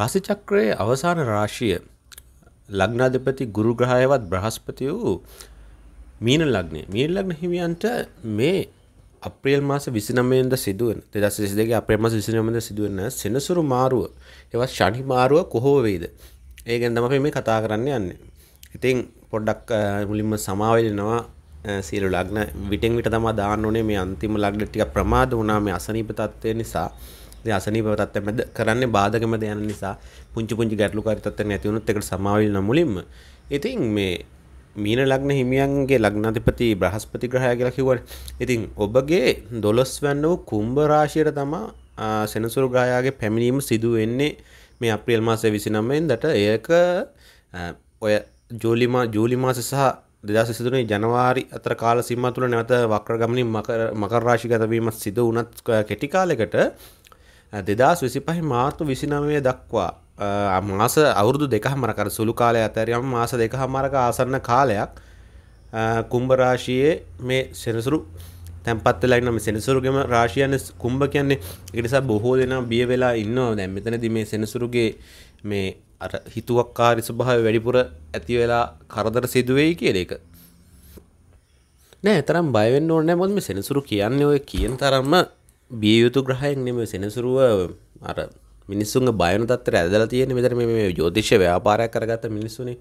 රාසිචක්‍රයේ අවසාන රාශිය ලග්නාධිපති ගුරු ග්‍රහයවත් බ්‍රහස්පති වූ මීන ලග්නය මීන ලග්න හිමියන්ට මේ අප්‍රේල් මාස 29 ද සිදුවන 2022 අප්‍රේල් මාස 29 ද සිදුවන සෙනසුරු මාරුව ඒවත් ශනි මාරුව කොහොම වෙයිද ඒ ගැන තමයි මේ කතා කරන්න යන්නේ ඉතින් පොඩ්ඩක් මුලින්ම සමාවෙලනවා සියලු ලග්න විටෙන් විට තමයි දාන්න ඕනේ මේ අන්තිම ලග්න ටික ප්‍රමාද වුණා මේ අසනීප තත්ත්වය නිසා අසනීප තත්ත්වයක් මැද කරන්නේ බාධකමැද යන නිසා පුංචි පුංචි ගැටලුකාරී තත්ත්වයක් නැති වුණොත් ඒකට සමාවෙල් නම් මුලින්ම. ඉතින් මේ මීන ලග්න හිමියන්ගේ ලග්නාධිපති බ්‍රහස්පති ග්‍රහය කියලා කිව්වනේ. ඉතින් ඔබගේ 12 වෙනි වූ කුම්භ රාශියට තමයි සෙනසුරු ග්‍රහයාගේ පැමිණීම සිදු වෙන්නේ මේ අප්‍රේල් මාසේ 29 වෙනිදාට. ඒක ඔය ජූලි මා ජූලි මාසේ සහ දෙදස් සිදුනේ ජනවාරි අතර කාල සිම්ම තුළ නැවත වක්‍රගමනින් මකර රාශිගත වීමත් සිදු වුණත් කෙටි කාලෙකට දෙදස් විසි පහි මාර්තු විසිනමය දක්වා මාස අවුරුදු දෙක හමරකර සුළු කාලය ඇතරයම් මාස දෙක හමරක ආසන්න කාලයක් කුම්භරාශයේ මේ සෙනසුරු තැන්පත්වෙලා ඉන්නම සෙනසුරුගම රාශයන කුම්භ කියන්නේ ඉනිසා බොහෝ දෙනා බිය වෙලා ඉන්නවා දැන් මෙතනද මේ සෙනසුරුගේ මේ අර හිතුවක්කා රිසභාව වැඩිපුර ඇති වෙලා කරදර සිදුවෙයි කියල එක නෑ තරම් බයවෙන්න ඕනෑ මොත්ම සෙනසුරු කියන්නේ ඔය කියන තරම්ම බිය යුතු ග්‍රහයෙන් නෙම සෙනසුරුව අර මිනිස්සුන් බයන තත්තර ඇදල තියෙන මෙතර මේ ජෝතිෂ ව්‍යාපාරයක් කරගත්ත මිනිස්සුනි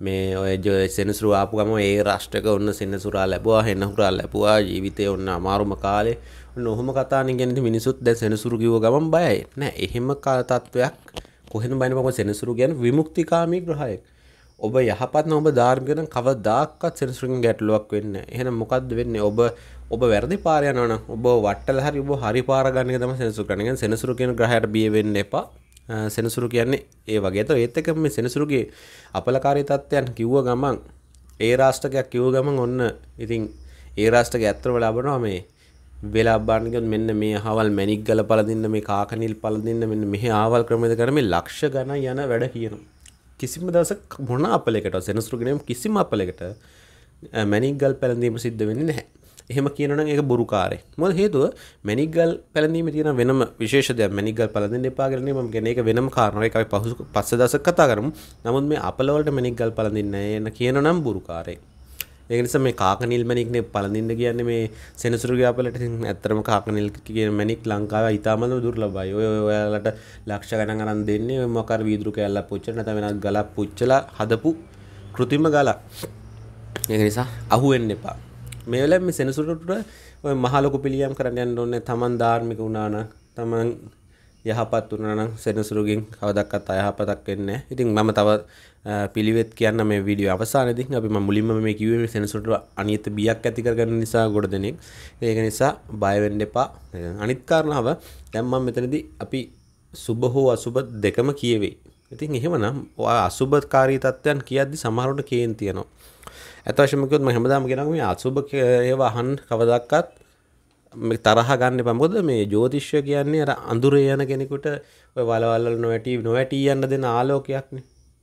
මේ ඔය සෙනසුරු ආපුගම ඒ රාෂ්ටක ඔන්න සෙනසුරා ලැබවා හෙන්නහුරා ලැබවා ජීවිතය ඔන්න අමාරුම කාලේ නොහොම කතානගෙනති මිනිසුත් දැ සෙනසුරු කිව ගමන් බයයි නෑ එහෙම කාලතත්වයක් කොහෙන බයිනමක සෙනසුරු ගැන විමුක්තිකාමී ග්‍රහයෙක් ඔබ යහපත් ඔබ ධර්මගෙන කවදාක්වත් සෙනසුරකින් ගැටලුවක් වෙන්න එහෙනම් මොකද්ද වෙන්නේ ඔබ ඔබ වැරදි පාර යනවනම් ඔබ වට්ටල හරි ඔබ හරි පාර ගන්න එක තමයි සෙනසුරු කරන්නේ. කියන්නේ සෙනසුරු කියන ග්‍රහයට බිය වෙන්න එපා. සෙනසුරු කියන්නේ ඒ වගේ. ඒතකොට ඒත් එක්ක මේ සෙනසුරුගේ අපලකාරී තත්ත්වයන් කිව්ව ගමන් ඒ රාෂ්ටකයක් කිව්ව ගමන් ඔන්න ඉතින් ඒ රාෂ්ටකයේ ඇත්තම ලබනවා මේ වෙලා බාන්නගත් මෙන්න මේ හවල් මැනික් ගල පලදින්න මේ කාකනිල් පලදින්න මෙන්න මෙහි ආවල් ක්‍රමද කරම ලක්ෂ ගණ යන වැඩ කියනවා. කිසිම දස මොන අපලෙකට සෙනසුරුගෙනම් කිසිම අපලෙකට මැනිගල් පැළඳීම සිද්ධ වෙන්නේ නැහැ එහෙම කියනන එක බොරුකාරය මො හේතුව මැනිගල් පැළඳීම තියෙන වෙනම විශේෂද මැනිගල් පලඳින් එපා කරන ම ගැන එක වෙනම් කාරණය එකයි පහසු පස්ස දස කතා කරම් නමුත් මේ අපලවලට මැනිගල් පලඳින්න එන කියනනම් බුරුකාරය ඒක නිසා මේ කාකනිල් මැණික්නේ පළඳින්න කියන්නේ මේ සෙනසුරු ග්‍යාපලට ඇත්තටම කාකනිල් කියන මැණික් ලංකාවේ ඉතාමත්ම දුර්ලභයි. ඔය ඔයාලට ලක්ෂ ගණන් අරන් දෙන්නේ ඔය මොකක් හරි වීදුරු කෑල්ලක් පුච්චලා නැත්නම් වෙනත් ගලක් පුච්චලා හදපු કૃතිම ගලක්. ඒක නිසා අහු වෙන්න එපා. මේ වෙලාවේ මේ සෙනසුරුට ඔය මහලොකු පිළියම් කරන්න යන්න ඕනේ Taman ධාර්මික වුණා නම් Taman යහපත් වුණනම් සෙනසුරුගෙන් කවදක්වත් අයහපතක් වෙන්නේ නැහැ. ඉතින් මම තව පිළිවෙත් කියන්න මේ වීඩියෝ අවසානයේදී අපි මම මුලින්ම මේ කිව්වේ මේ සෙනසුරුට අනියත බියක් ඇති කරගන්න නිසා ගොඩ දෙනෙක්. ඒක නිසා බය වෙන්න එපා. අනිත් කාරණාව දැන් මම මෙතනදී අපි සුබ හෝ අසුබ දෙකම කියවේ. ඉතින් එහෙමනම් ඔය අසුබකාරී තත්ත්වයන් කියද්දි සමහරවිට කේන් තියෙනවා. ඇත්ත වශයෙන්ම කිව්වොත් මම හැමදාම කියනවා මේ අසුබ ඒවා අහන්න කවදාවත් තරහ ගන්න පමුද මේ ජෝතිශ්‍ය කියන්නේ අර අඳුරේ යන කෙනෙකුට ඔය වලවල්වල නොවැටි නොවැටි යන්න දෙන ආලෝකයක්නේ.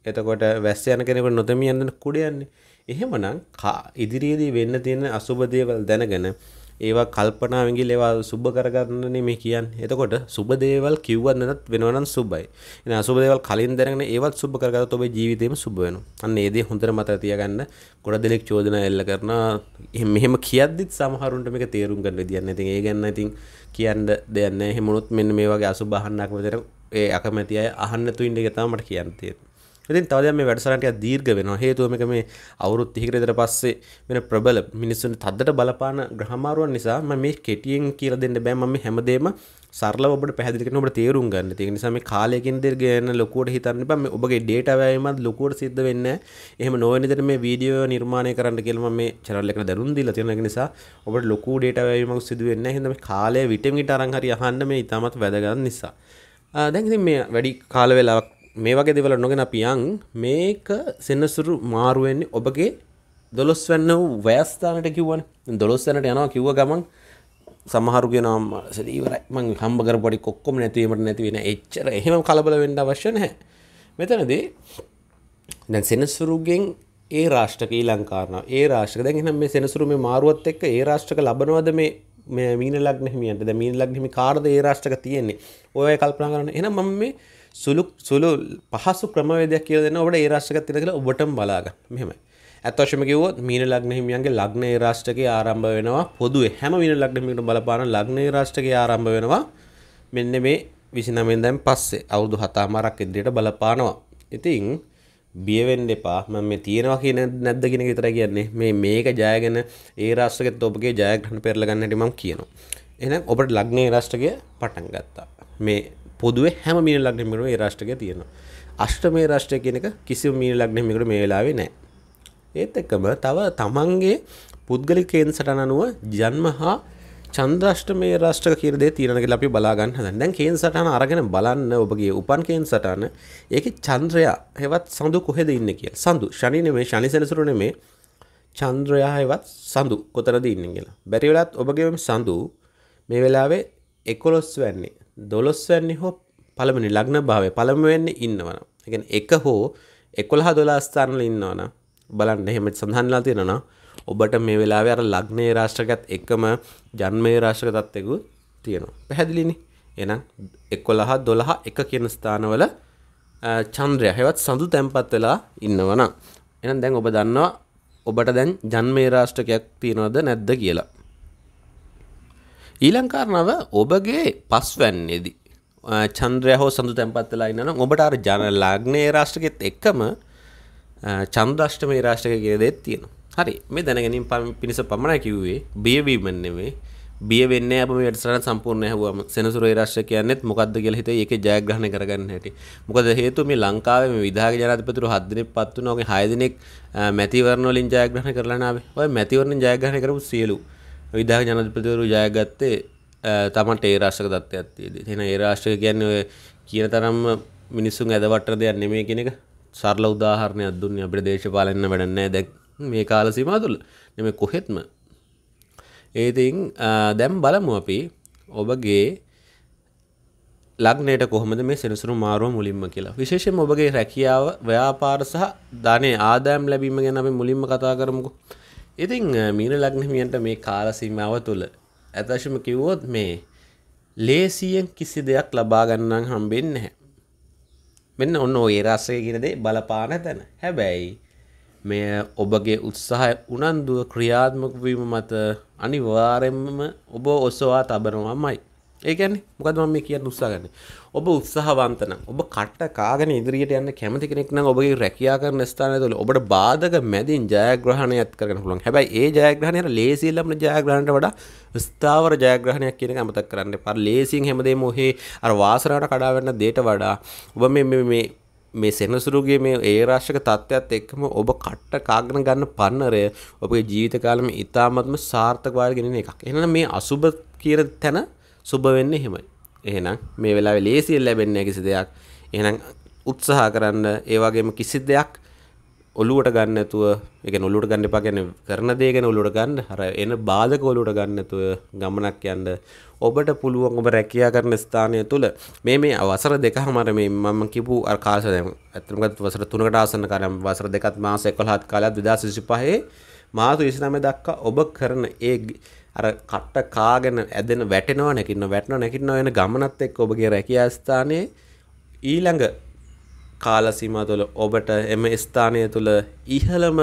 එතකොට වැස්ස යන කෙනෙකුට නොතමිය යන්න කුඩ යන්නේ. එහෙමනම් ඉදිරියේදී වෙන්න තියෙන අසුබ දේවල් දැනගෙන ඒවා කල්පනාවගිල් ඒවා සුබ කරගන්නන මේ කියන් එතකොට සුබ දේවල් කිව්වන්නත් වෙනවනන් සුබයි එන සුබදේවල් කලින් දැන ඒවත් සුබ කරගත ඔබ ජීවිතයම සුබයන අන්න ඒදේ හොඳර මත තියගන්න ගොඩ දෙෙක් චෝදන එල්ල කරන මෙහෙම කියද්දිත් සමහරුන්ට මේක තේරුම් කරන්න තියන්න ඉතින් ඒ ගන්න ඉතින් කියන්න දෙන්න හෙමුණුත් මෙන්න මේ වගේ අසු බහන්නක් වදර ඒ අකමැති අය අහන්න තුයින්ඩ ගතාමට කියන්තේ ඉතින් තවද මේ වැඩසටහනට දීර්ඝ වෙනවා. හේතුව මේක මේ අවුරුත් 30 කට විතර පස්සේ වෙන ප්‍රබල මිනිස්සුන් තද්දට බලපාන ග්‍රහමාරුවන් නිසා මම මේ කෙටියෙන් කියලා දෙන්න බෑ මම හැමදේම සරලව ඔබට පැහැදිලි කරන ඔබට තේරුම් ගන්න. ඒක නිසා මේ කාලයකින් දෙර ගැන ලොකුවට හිතන්න එපා. මේ ඔබගේ ඩේටා වැයීමත් ලොකුවට සිද්ධ වෙන්නේ නැහැ. එහෙම නොවන විදිහට මේ වීඩියෝ නිර්මාණය කරන්න කියලා මම මේ channel එකට දරුන් දීලා තියෙන එක නිසා ඔබට ලොකු ඩේටා වැයීමක් සිදු වෙන්නේ නැහැ. හින්දා මේ කාලය විටින් විට අරන් හරි අහන්න මේ ඉතාමත් වැදගත් නිසා. දැන් ඉතින් මේ වැඩි කාල වේලාවක් මේ වගේ දෙවල නොගෙන පියන් මේක සෙන්නසුරු මාරුවෙන්නේ ඔබගේ දොළොස් වැන්න වූ වෑස්ථානට කිව්වන දොළොස් වැනට යනවා කිව්ව ගමන් සමහරුගේ නම් සරීවරයි මං හම්බ කරපොඩි කොක්කොම නැතිවීමට නැති වෙන එච්චර එහෙම කලබල වෙන්න අවශ්‍ය නැහැ මෙතනදී දැන් සෙනසුරුගෙන් ඒ රාෂ්ටක ඊලංකාරන ඒ රාෂ්ටක දැන් එහෙනම් මේ සෙනසුරු මේ මාරුවත් එක්ක ඒ රාෂ්ටක ලබනවද මේ මේ මීන ලග්න හිමියන්ට දැන් මීන ලග්න හිමි කාර්ද ඒ රාෂ්ටක තියෙන්නේ ඔය කල්පනා කරන එහෙනම් මම මේ සුළු සුළු පහසු ක්‍රමවේදයක් කියලා දෙන්න ඔබට ඒ රාශියක තියෙන කියලා ඔබටම බලාගන්න. මෙහෙමයි. ඇත්ත වශයෙන්ම කිව්වොත් මීන ලග්න හිමියන්ගේ ලග්න ඒ රාශියකේ ආරම්භ වෙනවා පොදුවේ හැම මීන ලග්න හිමියන්ටම බලපාන ලග්න ඒ රාශියකේ ආරම්භ වෙනවා මෙන්න මේ 29 වෙනිදාන් පස්සේ අවුරුදු 7මාරක් ඉදිරියට බලපානවා. ඉතින් බිය වෙන්න එපා. මම මේ තියනවා කියන නැද්ද කියන එක විතරයි කියන්නේ. මේ මේක ජයගෙන ඒ රාශියකත් ඔබගේ ජයග්‍රහණ පෙරලා ගන්න හැටි මම කියනවා. එහෙනම් ඔබට ලග්න ඒ රාශියකේ පටන් ගත්තා. මේ පොදුවේ හැම මීන ලග්නෙමකට මේ රාශිය තියෙනවා. අෂ්ටමේ රාශිය කියන එක කිසිම මීන ලග්නෙමකට මේ වෙලාවේ නැහැ. ඒත් එක්කම තව තමන්ගේ පුද්ගලික කේන්ද්‍ර සටහන අනුව ජන්ම හා චන්ද්‍රාෂ්ටමේ රාෂ්ටක කියන දේ තියෙනවා කියලා අපි බලා ගන්න හදන. දැන් කේන්ද්‍ර සටහන අරගෙන බලන්න ඔබගේ උපන් කේන්ද්‍ර සටහන. ඒකේ චන්ද්‍රයා හෙවත් සඳු කොහෙද ඉන්නේ කියලා. සඳු ශනි නෙමෙයි ශනි සෙනසුරු නෙමෙයි චන්ද්‍රයාහෙවත් සඳු කොතනද ඉන්නේ කියලා. බැරි වෙලත් ඔබගේ සඳු මේ වෙලාවේ 11 වෙන්නේ දොළොස්වැන්නේ හෝ පළමනි ලග්න භාවය පළමුවෙන්න ඉන්නවන එක එක හෝ එකොළ හා දොලා ස්ථානල ඉන්නවන බලන්න එහෙමට සඳහන්ලා තියෙනන ඔබට මේ වෙලා අර ලග්නය රාශ්ටකත් එකම ජන්මය රාශ්ක තත්වෙකු තියෙනවා පැහැදිලිනි එනම් එකොළහා දොළහා එක කියන ස්ථානවල චන්ද්‍රය හෙවත් සඳු තැන්පත් වෙලා ඉන්නවන එනම් දැන් ඔබ දන්නවා ඔබට දැන් ජන්මේ රාශ්ටකයක් තියෙනවද නැද්ද කියලා ඊලංකාරණව ඔබගේ පස්වැන්නේදී චන්ද්‍රය හෝ සඳු තැන්පත්වෙලා ඉන්නන ඔබට අර ජන ලාග්නය රාෂ්ටකෙත් එක්කම චන්ද්‍රෂ්ටම රාෂ්ටක කියදෙත් තියෙන හරි මේ දැනගැනින් පම පිණිස පමණ කිව්වේ බියවීමන්නෙවේ බිය වෙන්න අප වැඩසරන සම්පූර්ණ හුවම සෙනසුර රාශ්ට කියන්නෙත් මොකක්ද කියල හිත එක ජයග්‍රහණ කරගන්න හැට මොකද හේතු මේ ලංකාවේ විදාග ජනාතිපතුරු හදදින පත්තු නොගේ හයදනෙක් මැතිවරණලින් ජයග්‍රහණ කරලනාවේ ඔය මැතිවරණ ජයග්‍රහණ කරපු සියලූ විදාහ ජනතිපතිවරු ජයගත්තේ තමන්ට ඒ රාශ්ක තත්වයක් තියද එන ඒ රාශ්ක කියන්න ඔය කියන තරම් මිනිස්සුන් ඇදවට්ට දෙයක් නෙමේ කෙනෙක සරල උදාහරණය අදුන්න අපිට දේශපාලන්න වැඩන්නෑ දැක් මේ කාල සීමා තුළ නෙම කොහෙත්ම ඒතින් දැම් බලමු අපි ඔබගේ ලක්නයට කොහොමද මේ සෙනසුරු මාරුව මුලින්ම කියලා විශේෂෙන් ඔබගේ රැකියාව ව්‍යාපාර සහ ධනේ ආදායම් ලැබීම ගැන අපි මුලින්ම කතා කරමුකෝ ඉතිං මීන ලග්නමියන්ට මේ කාලසීමාව තුළ ඇතශම කිව්වොත් මේ ලේසියෙන් කිසි දෙයක් ලබා ගන්නන් හම්බෙන්නේ නැහැ. මෙන්න ඔන්න ඔය රසය කියන දේ බලපාන තැන. හැබැයි මේ ඔබගේ උත්සාහය උනන්දුව ක්‍රියාත්මක වීම මත අනිවාර්යෙන්ම ඔබ ඔසවා තබනවාමයි. ඒකැන මොකද මේ කියන්න උත්සාගන්න ඔබ උත්සාහවන්තන ඔබ කට්ට කාගෙන ඉදිරියට යන්න කැමති කෙනෙක්න ඔබගේ රැකයා කරන ස්ථාන තුළ ඔබට බාධක මැදින් ජයග්‍රහණයත් කරන පුළන් හැබයි ඒ ජයග්‍රහණයට ලේසිල්ලම ජයග්‍රහණට වඩා ස්ථාවර ජයග්‍රහණයක් කියන අමතක් කරන්න පර ලේසින් හැමදේ මොහේ අර වාසරට කඩාවන්න දේට වඩා ඔබ මේ මේ සෙනසුරුගේ මේ ඒ රාශ්ක තත්ත්වයක්ත් එක්කම ඔබ කට්ට කාගන ගන්න පන්නරය ඔබගේ ජීවිත කාලම ඉතාමත්ම සාර්ථකවාය ගෙන එකක් එන මේ අසුභ කියර තැන සුබ වෙන්න එහෙමයි එහෙනම් මේ වෙලා ලේසිල් ලැබෙන්නේ කිසි දෙයක් එහෙනම් උත්සාහ කරන්න ඒවාගේම කිසි දෙයක් ඔලුවට ගන්න ඇතුව එක ඔලුට ගන්න එපා ගැන කරන දේගෙන ඔලුට ගන්න හර එන බාධක ඔලුට ගන්න ඇතුව ගමනක් යන්න ඔබට පුළුවන් ඔබ රැකියා කරන ස්ථානය තුළ මේ මේ අවසර දෙක හමර මේ මම කිපු අර්කාශ දැම ඇතමගත් වසර තුනකට ආසන කරම් වසර දෙකත් මාසෙකොල්හත් කාලත් විදා සිසි පහේ මාතු විසිනම දක්වා ඔබ කරන ඒ අර කට්ට කාගෙන ඇදෙන වැටෙනවා නැකින්න වැටන නැකින්න යන ගමනත් එක් ඔබගේ රැකියා ස්ථානයේ ඊළඟ කාලසීමා තුළ ඔබට එම ස්ථානය තුළ ඉහළම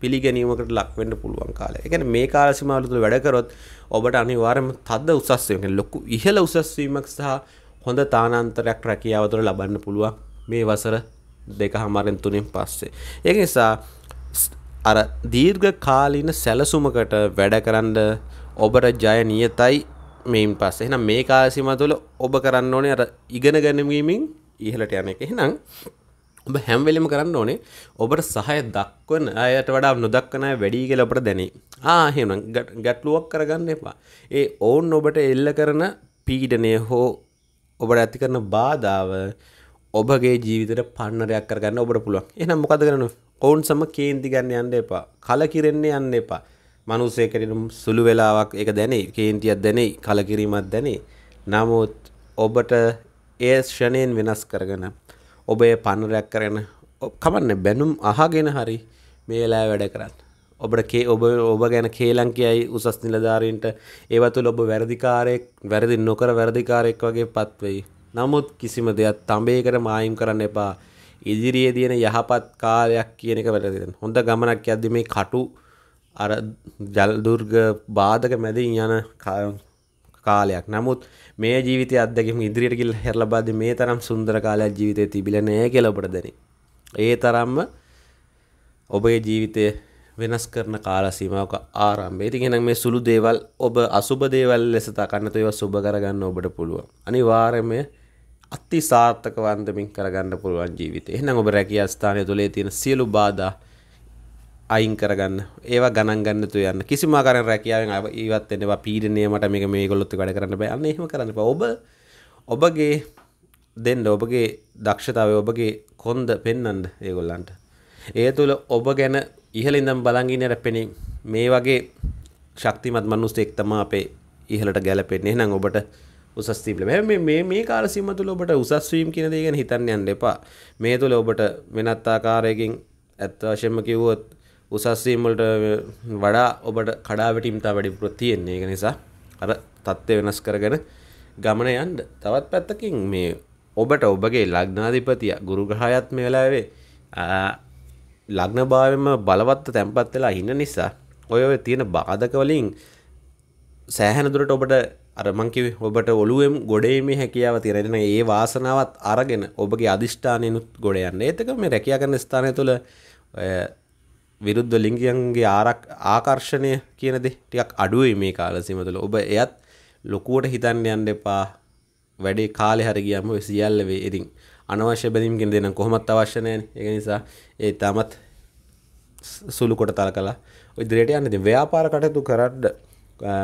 පිළිගැනීමකට ලක්වෙන්න පුළුවන් කාලය. ඒ කියන්නේ මේ කාල සීමාවල තුල වැඩ කරොත් ඔබට අනිවාර්යයෙන්ම තද උසස් වීමක් ලොකු ඉහළ උසස් වීමක් සහ හොඳ තානාන්තරයක් රැකියාව තුළ ලබන්න පුළුවන් මේ වසර දෙකමාරෙන් තුනෙන් පස්සේ. ඒක නිසා අර දීර්ඝ කාලීන සැලසුමකට වැඩ කරන්න ඔබට ජය නියතයි මෙයින් පස්සේ එහෙනම් මේ කාල සීමාව තුළ ඔබ කරන්න ඕනේ අර ඉගෙන ගැනීමෙන් ඉහළට යන එක. එහෙනම් ඔබ හැම වෙලෙම කරන්න ඕනේ ඔබට සහාය දක්වන අයට වඩා නොදක්වන අය වැඩි කියලා ඔබට දැනේ. ආ එහෙනම් ගැටලුවක් කරගන්න එපා. ඒ ඕන් ඔබට එල්ල කරන පීඩනය හෝ ඔබට ඇති කරන බාධාව ඔබගේ ජීවිතයට පන්නරයක් කරගන්න ඔබට පුළුවන්. එහෙනම් මොකද කරන්නේ? ඔවුන් සම කේන්ති ගන්න යන්න එපා. කලකිරෙන්නේ යන්න එපා. මිනිස්සෙකට සුළු වෙලාවක් ඒක දැනේ. කේන්තියක් දැනේ, කලකිරීමක් දැනේ. නමුත් ඔබට ඒ ෂණයෙන් වෙනස් කරගෙන ඔබ ඒ පන්නරයක් කරගෙන කමන්නේ බැනුම් අහගෙන හරි මේ වෙලාවේ වැඩ කරන්න. ඔබට ඔබ ඔබ ගැන කේලං කියයි උසස් නිලධාරීන්ට ඒවතුල ඔබ වැරදිකාරයෙක් වැරදි නොකර වැරදිකාරයෙක් වගේ පත්වෙයි. නමුත් කිසිම දෙයක් තඹේකට මායිම් කරන්න එපා. ඉදිරියේ තියෙන යහපත් කාලයක් කියන එක වැටදෙන හොඳ ගමනක් ඇද්දි මේ කටු අර ජල්දුර්ග බාධක මැදින් යන කාලයක් නමුත් මේ ජීවිත අදකම ඉදිරියටකිල් හෙරලබාද මේ තරම් සුන්දර කාලයක් ජීවිතය තිබිල නෑ කෙලබට දෙන ඒ තරම්ම ඔබේ ජීවිතය වෙනස් කරන කාලසීමාවක ආරම්භේ ඉතින් එහෙනම් මේ සුළු දේවල් ඔබ අසුබ දේවල් ලෙස දක්වන්න තේව සුබ කරගන්න ඔබට පුළුවන් අනිවාර්යයෙන්ම අති සාර්ථක වන්දමින් කරගන්න පුළුවන් ජීවිතය. එහෙනම් ඔබ රැකියා ස්ථානය තුලේ තියෙන සියලු බාධා අයින් කරගන්න. ඒවා ගණන් ගන්න තු යන්න. කිසිම ආකාරයෙන් රැකියාවෙන් ඉවත් වෙන්න එපා. පීඩනය මට මේක මේගොල්ලොත් එක්ක වැඩ කරන්න බෑ. අන්න එහෙම කරන්න එපා. ඔබ ඔබගේ දෙන්න ඔබගේ දක්ෂතාවය ඔබගේ කොන්ද පෙන්වන්න ඒගොල්ලන්ට. ඒ තුල ඔබ ගැන ඉහළින්දම් බලන් ඉන්නට පෙනේ මේ වගේ ශක්තිමත් මිනිස්සෙක් තමයි අපේ ඉහළට ගැලපෙන්නේ. එහෙනම් ඔබට උසස් තිබල මේ මේ කාල සිම තුළ ඔබට උසස්වීම් කියන දේ ගැන හිතන්න යන්න එපා මේ තුළ ඔබට වෙනත් ආකාරයකින් ඇත්ත වශයෙන්ම කිව්වොත් උසස්වීම් වලට වඩා ඔබට කඩාවැටීම් තමයි වැඩි තියෙන්නේ ඒක නිසා අර தත්ත්වය වෙනස් කරගෙන ගමන යන්න තවත් පැත්තකින් මේ ඔබට ඔබගේ ලග්නාධිපතිය ගුරු ග්‍රහයත් මේ වෙලාවේ ලග්න භාවයම බලවත්ව තැම්පත් වෙලා ඉන්න නිසා ඔය ඔය තියෙන බාධක වලින් සෑහෙන දුරට ඔබට අරමංකිව ඔබට ඔලුවෙම් ගොඩේම හැකියාව තිරෙන ඒ වාසනාවත් අරගෙන ඔබගේ අධිෂ්ඨානයනුත් ගොඩ යන්න ඒතක මේ රැකයා කරන ස්ථානය තුළ විරුද්ධ ලිංගියන්ගේ ආරක් ආකර්ෂණය කියනද ටිකක් අඩුවේ මේ කාලසිම තුළ ඔබ එයත් ලොකුවට හිතන්න යන්න එපා වැඩේ කාලෙ හරගියම සියල්ල වේ ඉතින් අනවශ්‍ය බැදීම්ගෙන දෙන කොහොමත් අවශ්‍යනයන ඒ නිසා ඒ තමත් සුළු කොට තල් කලා ඉදිරියට යන්න ති ව්‍යාපාර කටයුතු කරඩ්ඩ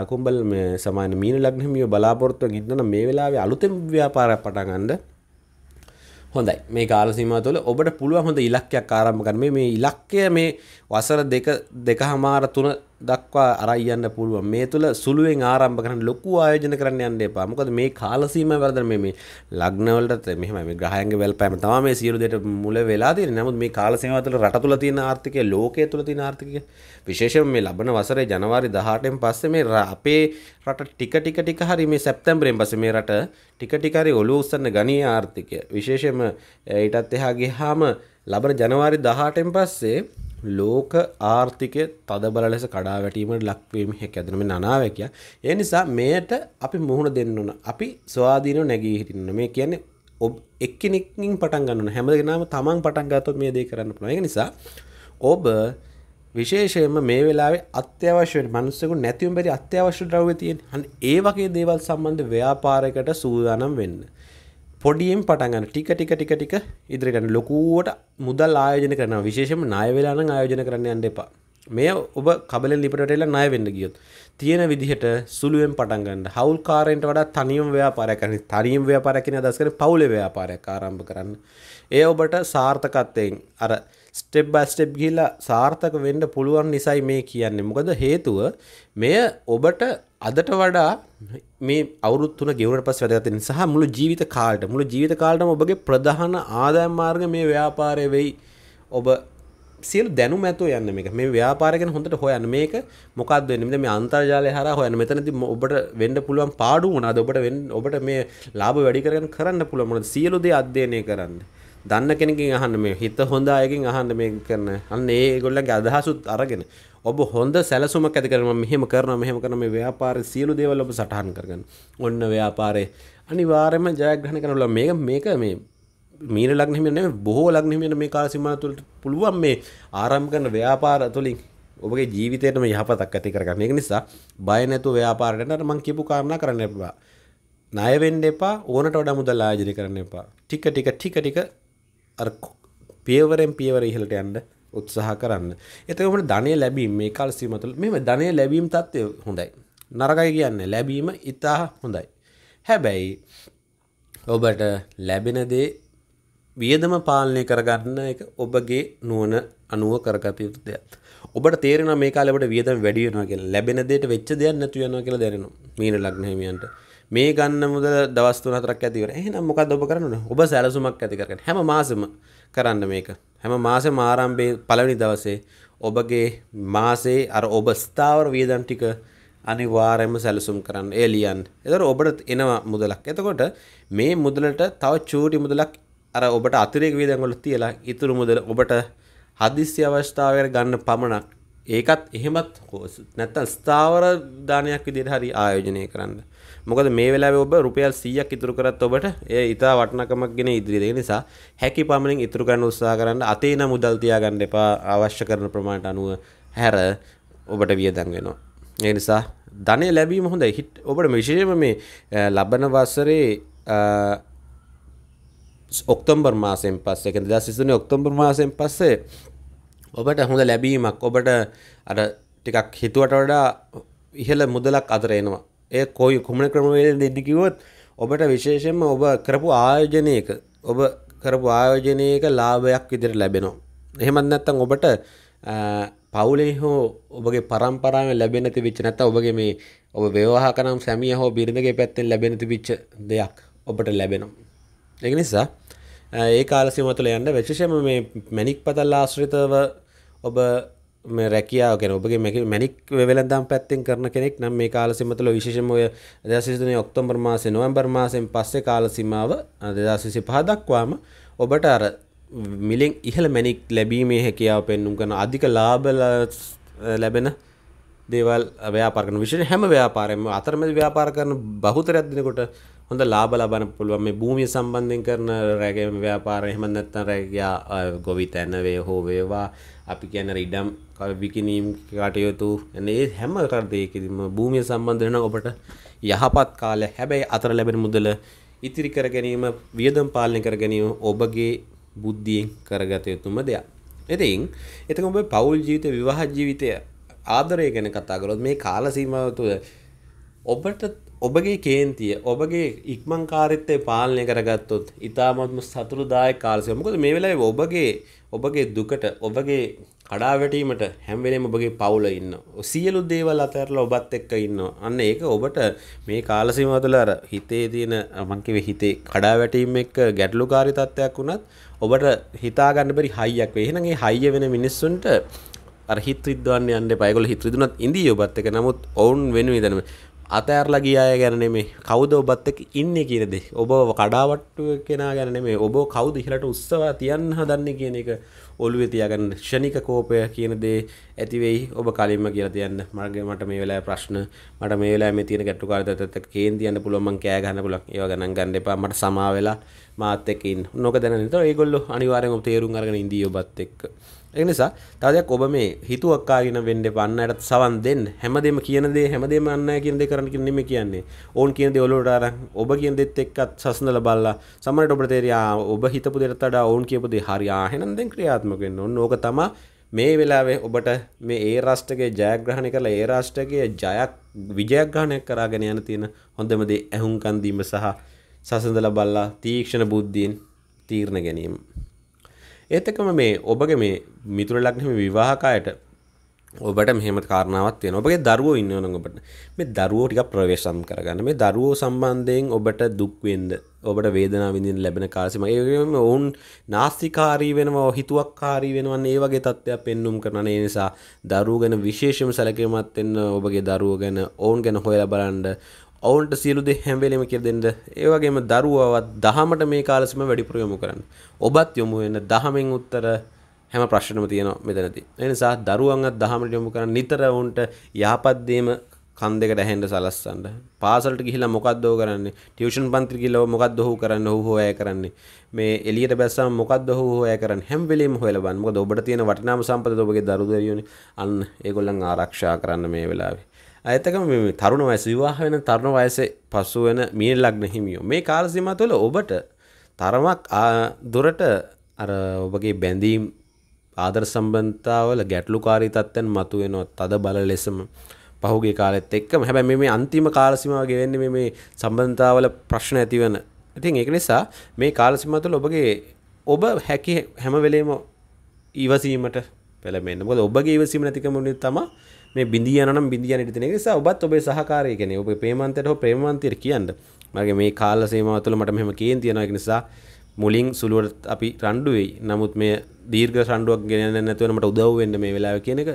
කුම්බල් මේ සමාන මීන ලග්නමිය බලාපොරත්තුව ඉන්නන මේ වෙලාවේ අලුතෙන් ව්‍යාපාරයක් පටගන්න හොඳයි මේ කාලසීම තුළ ඔබට පුළුව හොඳ ඉලක්කයක් ආරම්භ කරන මේ ඉලක්කය මේ වසර දෙක දෙක හමාර තුන දක්වා අරයන්න පුළුවන් මේ තුළ සුළුවෙන් ආරම්භ කරන ලොකු ආයෝජන කරන්න යන්න එපා මොකද මේ කාලසීම වැරදන මේ ලග්නවලට මෙහම මේ ග්‍රහයන්ගේ වැල්පෑම තම මේ සියලු දෙට මුල වෙලා තියෙන නමුත් මේ කාලසීම තුළ රට තුළ තියෙන ආර්ථිකය ලෝකයේ තුළ තියෙන ආර්ථිකය විශේෂයෙන් මේ ලබන වසරේ ජනවාරි 18න් පස්සේ මේ අපේ රට ටික ටික ටික හරි මේ සැප්තැම්බරෙන් පස්සේ මේ රට ටික ටික හරි ඔලුව උස්සන්න ගනී ආර්ථිකය විශේෂයෙන්ම ඊටත් එහා ගියාම ලබන ජනවාරි 18න් පස්සේ ලෝක ආර්ථිකය තදබල ලෙස කඩා වැටීමට ලක්වීම හැකැදනම නනාවැකය. ඒ නිසා මේයට අපි මුහුණ දෙන්නුන අපි ස්වාධීනව නැගී හිටින්න මේ කියන්නේ ඔබ එක්කෙනෙක්ින් පටන් ගන්න හැමදගෙනම තමන් පටන් ගත්තොත් මේ දේ කරන්න පුළුවන් නිසා ඔබ විශේෂයෙන්ම මේ වෙලාවේ අත්‍යවශ්‍ය මනුස්සෙකු නැතිවම් බැරි අත්‍යවශ්‍ය ද්‍රව්‍ය තියෙන. අන්න ඒ වගේ දේවල් සම්බන්ධ ව්‍යාපාරයකට සූදානම් වෙන්න. පොඩියෙන් පටන්ගන්න ටික ටික ටික ටික ඉදිරිකන්න ලොකුවට මුදල් ආයෝජන කරන විශේෂම නායවෙලාන ආයෝජන කරන්න අන්න එපා මේ ඔබ කබල ලිපටෙල්ලා ණය වෙන්න ගියොත් තියෙන විදිහට සුළුවෙන් පටන් ගන්න. හවුල් කාරෙන්ට වඩා තනියම ව්‍යාපාරයක් කරන්න. තනියම ව්‍යාපාරයක් කියන අදහස් කරන්නේ පවුලේ ව්‍යාපාරයක් ආරම්භ කරන්න. ඒ ඔබට සාර්ථකත්වයෙන් අර ස්ටෙප් බයි ස්ටෙප් ගිහිල්ලා සාර්ථක වෙන්න පුළුවන් නිසයි මේ කියන්නේ. මොකද හේතුව මෙය ඔබට අදට වඩා මේ අවුරුත්තුන ගෙවරට පස් වැදගතෙන සහ මුළු ජීවිත කාල්ට මුළු ජීවිත කාල්ටම ඔබගේ ප්‍රධාන ආදායම් මාර්ග මේ ව්‍යාපාරය වෙයි ඔබ සියල් දැනු ඇතු යන්න මේක මේ ව්‍යාපාරගෙන හොඳට හොයන්න මේක මොකක්ද වෙන්නේ මේ අන්තර්ජාලය හරහා හොයන්න මෙතනදී ඔබට වෙන්න පුළුවන් පාඩු මොනවාද ඔබට වෙන්න ඔබට මේ ලාභ වැඩි කරගෙන කරන්න පුළුවන් මොනවද සියලු දේ අධ්‍යයනය කරන්න දන්න කෙනකින් අහන්න මේ හිත හොඳ අයකින් අහන්න මේ කරන අන්න ඒගොල්ලන්ගේ අදහසුත් අරගෙන ඔබ හොඳ සැලසුමක් ඇති කරන මෙහෙම කරන මෙහෙම කරන මේ ව්‍යාපාරයේ සියලු දේවල් ඔබ සටහන් කරගන්න. ඔන්න ව්‍යාපාරයේ අනිවාර්යයෙන්ම ජයග්‍රහණය කරනවා. මේක මේක මේ මීන ලග්න හිමියන් නෙමෙයි බොහෝ ලග්න හිමියන් මේ කාල සීමාව තුළ පුළුවන් මේ ආරම්භ කරන ව්‍යාපාර තුළින් ඔබගේ ජීවිතේටම යහපතක් ඇති කරගන්න. ඒක නිසා බය නැතුව ව්‍යාපාරයට යන්න මම කියපු කාරණා කරන්න එපා. ණය වෙන්න එපා. ඕනට වඩා මුදල් ආයෝජනය කරන්න එපා. ටික ටික ටික ටික අර පියවරෙන් පියවර ඉහළට යන්න උත්සාහ කරන්න. එතකොට ධනය ලැබීම මේ කාල සීමාව තුළ මෙහෙම ධනය ලැබීම தත්ත්වය හොඳයි. නරකයි කියන්නේ ලැබීම ඉතා හොඳයි. හැබැයි ඔබට ලැබෙන දේ වියදම පාලනය කරගන්න එක ඔබගේ නුවණ අනුව කරගත යුතු දෙයක්. ඔබට තේරෙනවා මේ කාලේ ඔබට වියදම් වැඩි වෙනවා කියලා. ලැබෙන දෙයට වෙච්ච දෙයක් නැතු වෙනවා කියලා දැනෙනවා. මීන ලග්න හිමියන්ට. මේ ගන්න මුද දවස් තුන හතරක් ඇතිවර එහෙනම් මොකක්ද ඔබ කරන්න ඕන ඔබ සැලසුමක් ඇති කරගන්න හැම මාසෙම කරන්න මේක හැම මාසෙම ආරම්භයේ පළවෙනි දවසේ ඔබගේ මාසේ අර ඔබ ස්ථාවර වියදම් ටික අනිවාර්යයෙන්ම සැලසුම් කරන්න ඒ ලියන්න. එතකොට ඔබට එනවා මුදලක්. එතකොට මේ මුදලට තව චූටි මුදලක් අර ඔබට අතිරේක වියදම් වල තියලා ඉතුරු මුදල ඔබට හදිස්සි අවස්ථාවකට ගන්න පමණක් ඒකත් එහෙමත් නැත්තම් ස්ථාවර දානයක් විදිහට හරි ආයෝජනය කරන්න. මොකද මේ වෙලාවේ ඔබ රුපියල් 100ක් ඉතුරු කරත් ඔබට ඒ ඉතා වටිනකමක් ගෙන ඉදිරියට ඒ නිසා හැකි පමණින් ඉතුරු කරන්න උත්සාහ කරන්න අතේන මුදල් තියාගන්න එපා අවශ්‍ය කරන ප්‍රමාණයට අනුව හැර ඔබට වියදම් වෙනවා ඒ නිසා ධනය ලැබීම හොඳයි හිට ඔබට විශේෂම මේ ලබන වසරේ ඔක්තොම්බර් මාසයෙන් පස්සේ එක දස් සිසුනේ ඔක්තොම්බර් මාසයෙන් පස්සේ ඔබට හොඳ ලැබීමක් ඔබට අර ටිකක් හිතුවට වඩා ඉහළ මුදලක් අතර එනවා ඒ කොයි කුමන ක්‍රමවේද දෙන්න කිවොත් ඔබට විශේෂයෙන්ම ඔබ කරපු ආයෝජනයක ඔබ කරපු ආයෝජනයක ලාභයක් විදිර ලැබෙනවා. එහෙමත් නැත්තම් ඔබට පවුලේ හෝ ඔබගේ පරම්පරාව ලැබෙන තිබිච්ච නැත ඔබගේ මේ ඔබ ව්‍යවහ කනම් සැමිය හෝ බිරිඳගේ පැත්තෙන් ලැබෙන තිබිච්ච දෙයක් ඔබට ලැබෙනවා. ඒක නිසා ඒ කාලසිම තුළ යන්න විශේෂම මේ මැණික් පතල් ආශ්‍රිතව ඔබ රැකියාව කෙන ඔබගේ මෙක මැනික් වෙලදම් පැත්තෙන් කරන කෙනෙක් නම් මේ කාලසිමතුල විශෂම ඔය දසිතුනේ ඔක්තෝම්බර් මාසේ නොවම්බර් මාසෙන් පස්සේ කාලසිමාව දෙදසිසි පහදක්වාම ඔබට අර මිලෙන් ඉහළ මැනික් ලැබීමේ හැකියාව පෙන්නුම් කරන අධික ලාබල ලැබෙන දේවල් ව්‍යාපාරන විශෂ හැම ව්‍යාපාරයම අතරමැද ව්‍යාපාර කරන බහුතරයක් දෙනකොට හොඳ ලාබ ලබන පුළුවන් මේ භූමිය සම්බන්ධයෙන් කරන රැගම ව්‍යාපාර එහෙම නැත්නම් රැගයා ගොවිතැන වේ හෝ වේවා අපි කියන ඉඩම් විකිනීම් කටයුතු ඒ හැම කරදයකිම භූමිය සම්බන්ධන ඔබට යහපත් කාලය හැබැයි අතර ලැබෙන මුදල ඉතිරි කර ගැනීම වියදම් පාලනය කර ගැනීම ඔබගේ බුද්ධියෙන් කරගත යුතුම දෙයක්. ඉතින් එතක ඔබ පවුල් ජීවිත විවාහ ජීවිතය ආදරය ගැන කතා කරොත් මේ කාල සීමාව තුළ ඔබට ඔබගේ කේන්තිය ඔබගේ ඉක්මං කාරිත්තය පාලනය කරගත්තොත් ඉතාමත්ම සතුරුදාය කාලසය මොකද මේ වෙලායි ඔබගේ ඔබගේ දුකට ඔබගේ කඩාවැටීමට හැම්වෙලේම ඔබගේ පවුල ඉන්න සියලු දේවල් අතැරල ඔබත් එක්ක ඉන්න අන්න ඒක ඔබට මේ කාලසිම තුළ අර හිතේ තියෙන මංකිව හිතේ කඩාවැටීම එක්ක ගැටලු කාරිතත්වයක් වුණත් ඔබට හිතාගන්න බරි හයියක් වේ එහෙනම් ඒ හයිය වෙන මිනිස්සුන්ට අර හිත විද්වන්න යන්න පයගොල්ල හිත විදුනත් ඉන්දිය ඔබත් එක නමුත් ඔවුන් වෙන විදනම අතඇරලා ගිය අය ගැන මේ කවුද ඔබත් එක්ක ඉන්නේ කියන දේ ඔබ කඩාවට්ටුව කෙනා ගැන මේ ඔබ කවුද ඉහලට උත්සවා තියන්න හදන්නේ කියන එක ඔළුවේ තියාගන්න ෂණික කෝපය කියන දේ ඇති වෙයි ඔබ කලින්ම කියලා තියන්න මගේ මට මේ වෙලාවේ ප්‍රශ්න මට මේ වෙලාවේ මේ තියෙන ගැටුකාරදතත් එක්ක කේන් තියන්න පුළුවන් මං කෑ ගන්න පුළුවන් ඒවා ගණන් ගන්න එපා මට සමා වෙලා මාත් එක්ක ඉන්න ඕක දැනගෙන ඉතින් ඒගොල්ලෝ අනිවාර්යෙන් ඔබ තේරුම් අරගෙන ඉඳී ඔබත් එක්ක ඒ නිසා තව දෙයක් ඔබ මේ හිතුවක්කාගෙන වෙන්න එපා අන්නයට සවන් දෙන්න හැමදේම කියන දේ හැමදේම අන්නය කියන දේ කරන්න කියන නෙමෙයි කියන්නේ ඕන් කියන දේ ඔලුවට අරන් ඔබ කියන දෙත් එක්කත් සසඳලා බලලා සමහරට ඔබට තේරියා ඔබ හිතපු දෙයට වඩා ඕන් කියපු දේ හරි ආ එහෙනම් දැන් ක්‍රියාත්මක ක්‍රියාත්මකෙන් ඔන්න ඕක තමා මේ වෙලාවේ ඔබට මේ ඒ රාෂ්ට්‍රකයේ ජයග්‍රහණය කරලා ඒ රාෂ්ට්‍රකයේ ජයක් විජයග්‍රහණය කරාගෙන යන තියෙන හොඳම දේ ඇහුම්කන් දීම සහ සසඳලා බල්ලා තීක්ෂණ බුද්ධියෙන් තීරණ ගැනීම. ඒත් එක්කම මේ ඔබගේ මේ මිතුරු ලග්නෙම විවාහකයට ඔබට මෙහෙම කාරණාවක් තියෙනවා. ඔබගේ දරුවෝ ඉන්නවනම් ඔබට මේ දරුවෝ ටිකක් ප්‍රවේශම් කරගන්න. මේ දරුවෝ සම්බන්ධයෙන් ඔබට දුක් වෙන්න, ඔබට වේදනාව විඳින්න ලැබෙන කාසිම ඒ වගේම ඔවුන් නාස්තිකාරී වෙනවා, හිතුවක්කාරී වෙනවා. ඒ වගේ තත්ත්වයක් පෙන්눔 කරන ඒ නිසා දරුවෝ ගැන විශේෂම සැලකිලිමත් වෙන්න ඔබගේ දරුවෝ ගැන, ඔවුන් ගැන හොයලා බලන්න. ඔවුන්ට සියලු දේ හැම වෙලෙම කියලා දෙන්න. ඒ වගේම දරුවවත් දහමට මේ කාලෙසම වැඩි ප්‍රයෝග කරන්න. ඔබත් යොමු වෙන්න දහමෙන් උත්තර හැම ප්‍රශ්නම තියෙනවා මෙතනති. එනිසා දරුවන්ත් දහමට යොමු කරන්න නිතර ඔවුන්ට යහපත් දේම කන් දෙකට ඇහෙන්න සලස්සන්න. පාසලට ගිහිලා මොකද්ද ඔහු කරන්නේ? ටියුෂන් පන්ති ගිහිලා මොකද්ද ඔහු කරන්නේ? ඔහු හොය කරන්නේ. මේ එළියට බැස්සම මොකද්ද ඔහු හොය කරන්නේ? හැම වෙලෙම හොයලා බලන්න. මොකද ඔබට තියෙන වටිනාම සම්පත ඔබගේ දරු දෙවියෝනේ. අන්න ඒගොල්ලන් ආරක්ෂා කරන්න මේ වෙලාවේ. ඇතකම මේ තරුණ වයස විවාහ වෙන තරුණ වයසේ පසු වෙන මිය ලග්න හිමියෝ. මේ කාල සීමා තුළ ඔබට තරමක් දුරට අර ඔබගේ බැඳීම් ආදර සම්බන්ධතාවල ගැටලුකාරී තත්ත්වයන් මතුවෙනවා තද බල ලෙසම පහුගේ කාලෙත් එක්කම හැබැයි මේ අන්තිම කාලසීමාව ගෙවෙන්නේ මේ සම්බන්ධතාවල ප්‍රශ්න ඇතිවන. ඉතින් ඒක නිසා මේ කාලසීමාව තුළ ඔබගේ ඔබ හැකි හැම වෙලේම ඉවසීමට පෙළඹෙන්න. මොකද ඔබගේ ඉවසීම නැතිකම නිසා තමයි මේ බිඳිය නම් බිඳිය නිට තියෙන නිසා ඔබත් ඔබේ සහකාරය කෙනෙක් ඔබේ ප්‍රේමන්තයට හෝ ප්‍රේමවන්තයට කියන්න මගේ මේ කාල සීමාව තුළ මට මෙහෙම කියෙන් තියෙනවා ඒක නිසා මුලින් සුළුවට අපි රණ්ඩුවෙයි නමුත් මේ දීර්ග සණ්ඩුවක් ගෙන නැතුවනට උදව්වෙන්න මේ වෙලාව කියන එක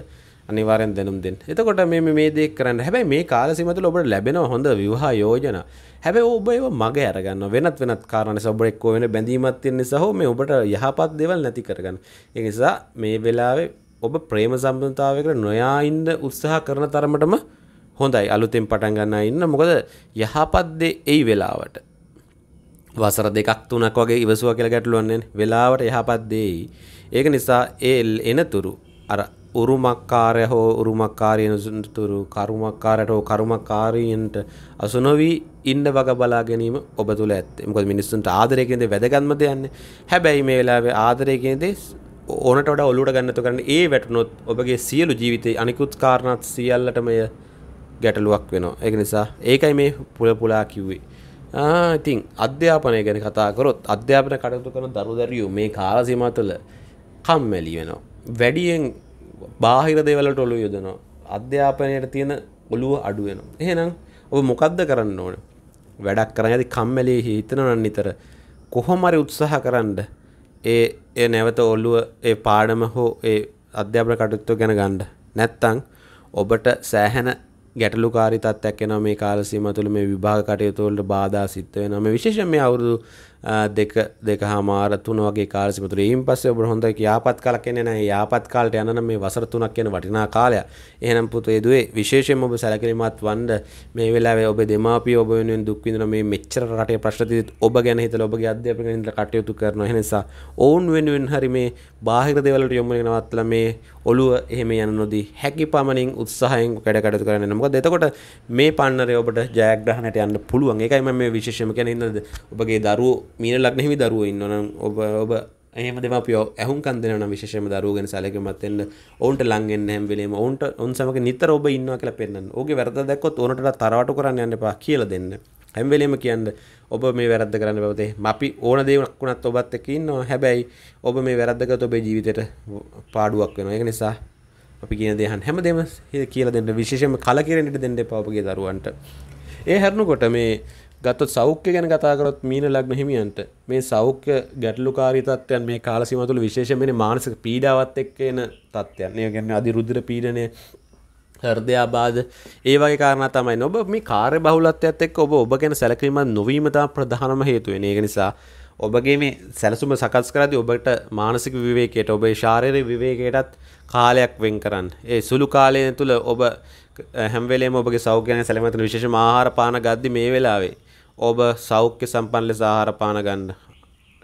අනිවාරෙන් දැනුම් දෙන්න එතකොට මේ මේ දෙක් කරන්න හැබැයි මේ කාලසිමතුල ඔබට ලැබෙන හොඳ විවාහ යෝජන හැබැ ඔබ ඒව මගේ අරගන්න වෙනත් වෙනත් කාරණ සබට එක්කෝ වෙන බැඳීමත්තිය නිසා හෝ මේ ඔබට යහපත් දෙවල් නැති කරගන්න ඒ නිසා මේ වෙලාවේ ඔබ ප්‍රේම සම්බන්ධතාවකට නොයා ඉන්න උත්සාහ කරන තරමටම හොඳයි අලුතෙන් පටන් ගන්න ඉන්න මොකද යහපත් දේ එයි වෙලාවට වසර දෙකක් තුනක් වගේ ඉවසුව කියලා ගැටලුවන්නේ වෙලාවට යහපත් දෙයි. ඒක නිසා ඒ එනතුරු අර උරුමකාරය හෝ උරුමකාරයනතුරු කරුමකාරයට හෝ කරුමකාරීන්ට අසුනොවී ඉන්න වග බලා ගැනීම ඔබ තුළ ඇත්තේ මොකද මිනිස්සුන්ට ආදරයකින්ද වැදගත්ම දෙයන්නේ. හැබැයි මේ වෙලාවේ ආදරයකින්දේ ඕනට වඩා ඔලුවට ගන්නතු කරන්න ඒ වැටුනොත් ඔබගේ සියලු ජීවිතේ අනිකුත් කාරණාත් සියල්ලටම ගැටලුවක් වෙනවා. ඒක නිසා ඒකයි මේ පුල පුලා කිව්වේ. ඉතින් අධ්‍යාපනය ගැන කතාකරොත් අධ්‍යාපන කටයුතු කරන දරු දැරියු මේ කාලසිම තුළ කම්මැලි වෙනවා. වැඩියෙන් බාහිර දේවලට ඔලු යොදනවා. අධ්‍යාපනයට තියෙන ඔලුව අඩුවෙනවා. එහෙනම් ඔබ මොකද්ද කරන්න ඕන? වැඩක් කරන්න ඇති කම්මැලි හිතනවා නම් නිතර කොහොමරි උත්සාහ කරන්න ඒ ඒ නැවත ඔල්ලුව ඒ පාඩම හෝ ඒ අධ්‍යාපන කටයුත්තු ගැන ගණ්ඩ නැත්තං ඔබට සෑහැන ගැටලුකාරී තත්ත්වයක් එනවා මේ කාල සීමාව තුළ මේ විභාග කටයුතු වලට බාධා සිද්ධ වෙනවා. මේ විශේෂයෙන් මේ අවුරුදු දෙක දෙක හාමාර තුන වගේ කාල සිමතුර ඊයින් පස්සේ ඔබට හොඳ යාපත් කාලක් එන්නේ නැහැ. යාපත් කාලට යන නම් මේ වසර තුනක් යන වටිනා කාලය. එහෙනම් පුතේ දුවේ විශේෂයෙන්ම ඔබ සැලකිලිමත් වන්න මේ වෙලාවේ ඔබ දෙමාපිය ඔබ වෙනුවෙන් දුක් විඳින මේ මෙච්චර රටේ ප්‍රශ්න තියෙද්දි ඔබ ගැන හිතලා ඔබගේ අධ්‍යාපන ගැන හිතලා කටයුතු කරනවා. ඒ නිසා ඔවුන් වෙනුවෙන් හරි මේ බාහිර දේවල් වලට යොමු වෙන නවත්තලා මේ ඔළුව එහෙම යන නොදී හැකි පමණින් උත්සාහයෙන් වැඩ කටයුතු කරන්න. මොකද එතකොට මේ පන්නරේ ඔබට ජයග්‍රහණයට යන්න පුළුවන්. ඒකයි මම මේ විශේෂයෙන්ම කියන්නේ ඔබගේ දරුවෝ මීන ලක්නෙහිමි දරුව ඉන්නවනම් ඔබ ඔබ එහම දෙමපියෝ ඇහුම් කන්දන විශෂම දරුවගෙන සැලකමත්තෙන්න්න ඔවන්ට ලංගෙන් හැම්වලීම ඔවන්ට ඔන් සමක නිතර ඔබ ඉන්න කියලා පෙන්න්න ඕගේ වැරද දැක්කොත් ඕනට තරාට කරන්න යන්න පා කියල දෙන්න හැම්වලීම කියන්න ඔබ මේ වැරද්ද කරන්න බවතේ අපි ඕන දෙවක්ුණත් ඔබත් එක ඉන්නවා හැබැයි ඔබ මේ වැරද්දකත් ඔබේ ජීවිතයට පාඩුවක් වෙන එක නිසා අපි කියන දෙහන් හැමදේම කියලා දෙන්න විශේෂම කලකිරෙනට දෙන්න පාපගේ දරුවන්ට ඒ හැරණුකොට මේ ගත්තොත් සෞඛ්‍ය ගැන කතාකරොත් මීන ලග්න හිමියන්ට මේ සෞඛ්‍ය ගැටලුකාරී තත්ත්වයන් මේ කාලසීමාව තුළ විශේෂයෙන්ම මානසික පීඩාවත් එක්ක එන තත්ත්වයන්. ඒ කියන්නේ අධිරුධිර පීඩනය, හෘදයාබාධ, ඒ වගේ කාරණා තමයි. ඔබ මේ කාර්ය බහුලත්වයත් එක්ක ඔබ ඔබ ගැන සැලකිලිමත් නොවීම තමයි ප්‍රධානම හේතුව වෙන්නේ. ඒක නිසා ඔබගේ මේ සැලසුම සකස් කරද්දී ඔබට මානසික විවේකයට, ඔබේ ශාරීරික විවේකයටත් කාලයක් වෙන් කරන්න. ඒ සුළු කාලය තුළ ඔබ හැම්වෙලේ ඔබගේ සෞඛ්‍යන සැලමතන විශේෂ ආහාර පාන ගද්දි මේ වෙලාවේ ඔබ සෞඛ්‍ය සම්පන්න ලෙස ආහාර පාන ගන්න.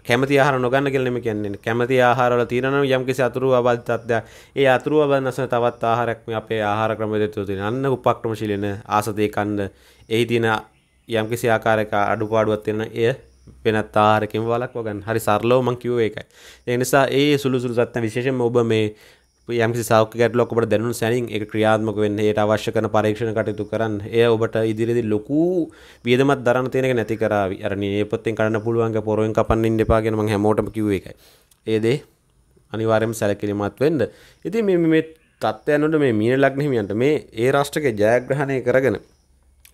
කැමති ආහාර නොගන්න කියලා නෙමෙයි කියන්නේ. කැමති ආහාරවල තියෙනවා නම් යම්කිසි අතුරු අබද්ධත්වයක්. ඒ අතුරු අබද්ධනසන තවත් ආහාරයක් මේ අපේ ආහාර ක්‍රමයේ තියෙන. අන්න උපක්‍රමශීලන ආසදේ කන්න. එහි තියෙන යම්කිසි ආකාරයක අඩුපාඩුවක් තියෙන එය වෙනත් ආහාරකින් වලක්ව ගන්න. හරි සරලව මම කිව්වේ ඒකයි. ඒ නිසා ඒ සුළු සුළු සත්‍ය විශේෂයෙන්ම ඔබ මේ යම් සාක ගැටලොකට දැනු සැනින් එක ක්‍රියාත්මක වෙන්න ඒයට අවශ්‍ය කරන පරීක්ෂණ කටයුතු කරන්න ඒ ඔබට ඉදිරිදි ලොකු වියදමත් දරන්න තියෙනක නැති කරාව අරණ ඒ පොත්තෙන් කරන්න පුළුවන්ගේ පොරුවෙන් කපන්න ඉඩපාගෙනම හැමෝටම කිව් එකයි ඒදේ අනිවාර්යම සැලකිලිමත් වෙන්න. ඉතින් මේ මේ තත්ත්වයන්වල මේ මීන ලග්න හිමියන්ට මේ ඒ රාෂ්ට්‍රක ජයග්‍රහණය කරගෙන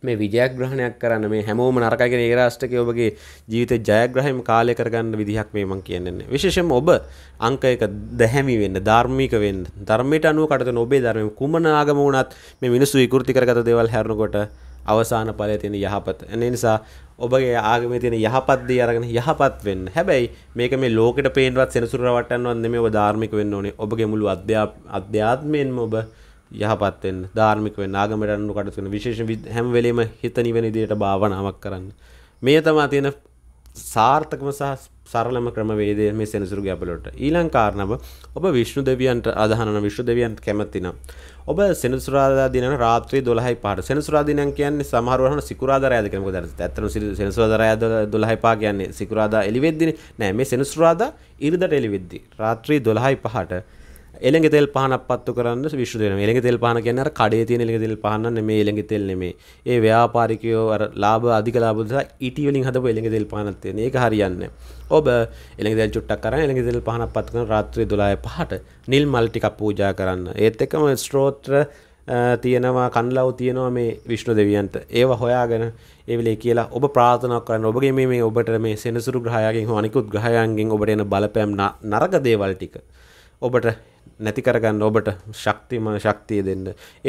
මේ විජයග්‍රහණයක් කරන්න මේ හැමෝම නරකගෙන ඒ රාෂ්ට්‍රකය ඔබගේ ජීවිත ජයග්‍රහයම කාලය කරගන්න විදිහක් මේ මං කියන්නේ. විශේෂයෙන්ම ඔබ අංක එක දැහැමි වෙන්න, ධාර්මික වෙන්න, ධර්මයට අනුව කටයුතු ඔබේ ධර්මයේ කුමන ආගම වුණත් මේ මිනිස්සු විකෘති කරගත දේවල් හැරනකොට අවසාන ඵලය තියෙන යහපත. ඒ නිසා ඔබගේ ආගමේ තියෙන යහපත් දේ අරගෙන යහපත් වෙන්න. හැබැයි මේක මේ ලෝකෙට පේනවත් සෙනසුර රවට්ටන්නවත් නෙමෙයි ඔබ ධාර්මික වෙන්න ඕනේ. ඔබගේ මුළු අධ්‍යාත්මයෙන්ම ඔබ යහපත් වෙන්න ධාර්මික වෙන්න ආගමට අනුව කටයුතු කරන විශේෂ හැම වෙලෙම හිත නිවෙන විදියට භාවනාවක් කරන්න මේ තමයි තියෙන සාර්ථකම සහ සරලම ක්‍රමවේදය මේ සෙනසුරු ගැබලට ඊළං කාරණාව ඔබ විශ්ණු දෙවියන්ට අදහනන විශ්ණු දෙවියන්ට කැමති නම් ඔබ සෙනසුරාදා දිනන රාත්‍රියේ 12යි පහට සෙනසුරාදා දිනන් කියන්නේ සමහර වහන සිකුරාදා රායද කියලා මොකද අරන් ඇත්තටම සෙනසුරාදා රායද 12යි පහ කියන්නේ සිකුරාදා එළිවෙද්දිනේ නෑ මේ සෙනසුරාදා ඉරිදට එළිවෙද්දි රාත්‍රී 12යි පහට එළඟ තෙල් පහනක් පත්තු කරන්න විශ්ව දෙන එළඟ තෙල් පහන කියන්නේ අර කඩේ තියෙන එළඟ තෙල් පහන නෙමෙයි එළඟ තෙල් නෙමෙයි. ඒ ව්‍යාපාරිකයෝ අර ලාභ අධික ලාභ නිසා ඊටි වලින් හදපු එළඟ තෙල් පහනක් තියෙන. ඒක හරියන්නේ ඔබ එළඟ තෙල් චුට්ටක් කරන් එළඟ තෙල් පහනක් පත්තු කරන රාත්‍රියේ 12:05ට නිල් මල් ටිකක් පූජා කරන්න. ඒත් එක්කම ස්ත්‍රෝත්‍ර තියෙනවා කන්ලව් තියෙනවා මේ විශ්ණු දෙවියන්ට ඒව හොයාගෙන ඒවිලේ කියලා ඔබ ප්‍රාථනක් කරන්න ඔබගේ මේ ඔබට මේ සෙනසුරු ග්‍රහයගෙන් හෝ අනිකුත් ග්‍රහයන්ගෙන් ඔබට එන බලපෑම් නරක දේවල් ටික ඔබට නැති කරගන්න ඔබට ශක්තිම ශක්තිය දෙන්න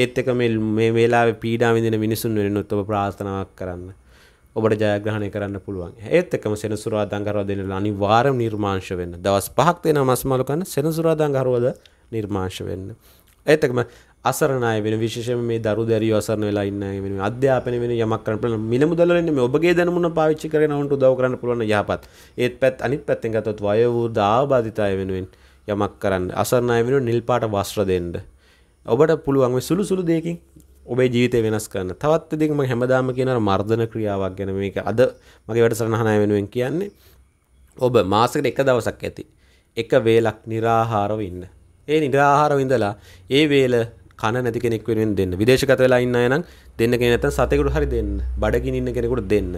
ඒත් එක මෙල් මේ වෙලා පීඩා විඳින මිනිසුන් වෙනුත් ඔබ ප්‍රාර්ථනාවක් කරන්න ඔබට ජයග්‍රහණය කරන්න පුළුවන් ඒත් එකම සෙනසුරා දංගරව දෙන්න අනිවාර්යම නිර්මාංශ වෙන්න දවස් පහක් දෙන මස් මලු කන්න සෙනසුරා දංගරවද නිර්මාංශ වෙන්න ඒත් එකම අසරණය වෙන විශේෂයෙන් මේ දරු දැරියෝ අසරණ වෙලා ඉන්න අය වෙනුවෙන් අධ්‍යාපනය වෙන යමක් කරන්න පුළුවන් මිල මුදල් වලින් මේ ඔබගේ දැනුම පාවිච්චි කරගෙන උන්ට උදව් කරන්න පුළුවන් යහපත් ඒත් පැත් අනිත් පැත්තෙන් ගත්තොත් වයෝ වෘද්ධ ආබාධිත අය වෙනුවෙන් යමක් කරන්න අසරණ අය වෙනුවෙන් නිල් පාට වස්ත්‍ර දෙන්න. ඔබට පුළුවන් මේ සුළු සුළු දෙයකින් ඔබේ ජීවිතය වෙනස් කරන්න. තවත් දෙයක් මම හැමදාම කියන අර මර්ධන ක්‍රියාවක් ගැන මේක අද මගේ වැඩසටහන අය වෙනුවෙන් කියන්නේ ඔබ මාසෙකට එක දවසක් ඇති. එක වේලක් निराහාරව ඉන්න. ඒ निराහාරව ඉඳලා ඒ වේල කන නැති කෙනෙක් වෙනුවෙන් දෙන්න. විදේශගත වෙලා ඉන්න අය නම් දෙන්න කෙනෙක් නැත්නම් සතෙකුට හරි දෙන්න. බඩගිනින්න කෙනෙකුට දෙන්න.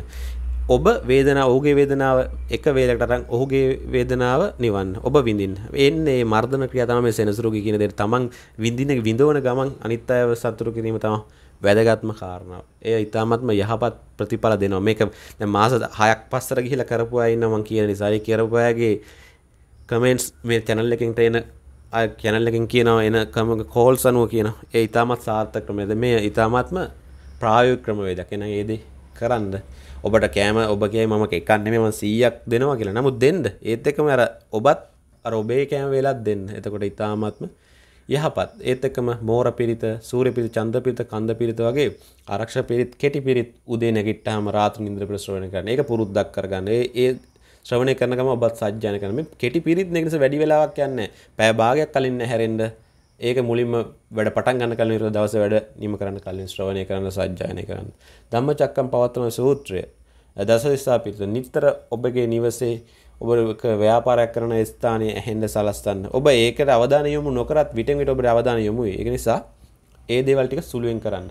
ඔබ වේදනා ඔහුගේ වේදනාව එක වේලකට අරන් ඔහුගේ වේදනාව නිවන්න ඔබ විඳින්න. එන්නේ මර්ධන ක්‍රියාව තමයි සෙනසුරුගේ කියන දෙයට තමන් විඳින විඳවන ගමන් අනිත් අයව සතුටු කිරීම තමයි වැදගත්ම කාරණාව. එය ඉතාමත්ම යහපත් ප්‍රතිඵල දෙනවා. මේක දැන් මාස 6ක් පස්සට ගිහිලා කරපු අය ඉන්නවා මං කියන නිසා. ඒ කරපු අයගේ කමෙන්ට්ස් මේ channel එකෙන් තේන අය channel එකෙන් කියනවා එන කෝල්ස් අනුව කියනවා. ඒ ඉතාමත් සාර්ථක ක්‍රමයද. මේ ඉතාමත්ම ප්‍රායෝගික ක්‍රමවේදයක්. එහෙනම් ඒ දේ කරන්න. ඔබට කෑම ඔබගේ මම එකන්නේ මෙම සීයක් දෙනවා කියලා නමුත් දෙන්ද ඒත් එකම අර ඔබත් අර ඔබේ කෑම වෙලත් දෙන්න එතකොට ඉතාමත්ම යහපත් ඒත් එකම මෝර පිරිත සූර පිරි චන්ද පිරිත කන්ද පිරිත වගේ ආරක්ෂ පිරිත් කෙටි පිරිත් උදේ නැගිට්ටාම රාත්‍රී නින්දර ප්‍රශ්‍රවණය කරන එක පුරුද්දක් කරගන්න ඒ ශ්‍රවණය කරන ගම ඔබත් සජ්ජායන කරන මේ කෙටි පිරිත් නිසා වැඩි වෙලාවක් යන්නේ පැය භාගයක් කලින් හැරෙන්න ඒක මුලින්ම වැඩ පටන් ගන්න කලින් දවසේ වැඩ නිම කරන්න කලින් ශ්‍රවණය කරන්න සජ්ජායනය කරන්න ධම්මචක්කම් පවත්තන සූත්‍රය දසස්ථාපිත නිතර ඔබගේ නිවසේ ඔබ ව්‍යාපාරයක් කරන ස්ථානය ඇහෙන්ද සලස්තන්න ඔබ ඒකට අවධාන යොමු නොකරත් විටමිට ඔබට අවධාන යොමු ඒ නිසා ඒ දේවල් ටික සුළුවෙන් කරන්න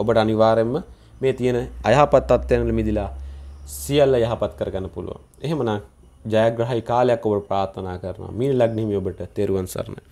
ඔබට අනිවාර්යෙන්ම මේ තියෙන අයහපත් තත්ත්වයන්වල මිදිලා සියල්ල යහපත් කරගන්න පුළුවන් එහෙමනම් ජයග්‍රහයි කාලයක් ඔබ ප්‍රාර්ථනා කරනවා මීන ලග්නෙහි ඔබට තෙරුවන් සරණයි